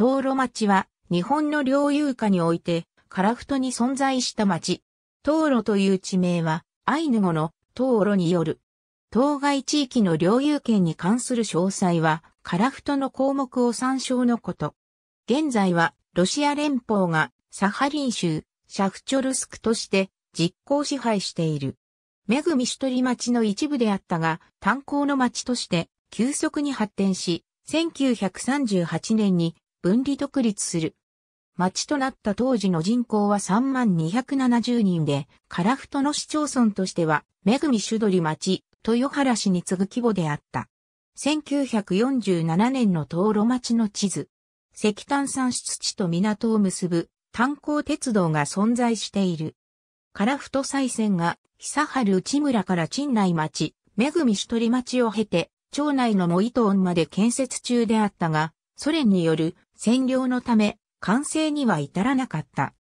東路町は日本の領有下において、カラフトに存在した町。東路という地名は、アイヌ語の東路による。当該地域の領有権に関する詳細は、カラフトの項目を参照のこと。現在は、ロシア連邦がサハリン州、シャフチョルスクとして実効支配している。グミシュトリ町の一部であったが、炭鉱の町として急速に発展し、1938年に分離独立する。町となった当時の人口は3万270人で、樺太の市町村としては、めぐみどり町、豊原市に次ぐ規模であった。1947年の道路町の地図。石炭産出地と港を結ぶ炭鉱鉄道が存在している。樺太再線が久春内村から鎮内町、めぐみどり町を経て、町内のトーンまで建設中であったが、ソ連による占領のため完成には至らなかった。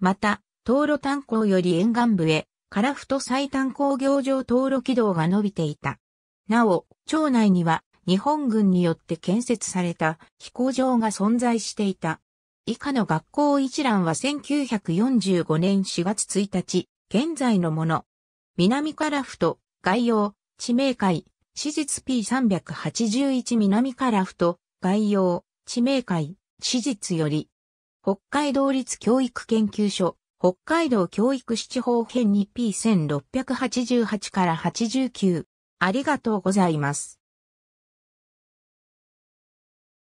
また、道路炭鉱より沿岸部へ、カラフト再炭鉱業場道路軌道が伸びていた。なお、町内には日本軍によって建設された飛行場が存在していた。以下の学校一覧は1945年4月1日、現在のもの。南カラフト、概要、地名会、史実 P381 南カラフト、概要、地名会、史実より、北海道立教育研究所、北海道教育七法編に P1688 から89。ありがとうございます。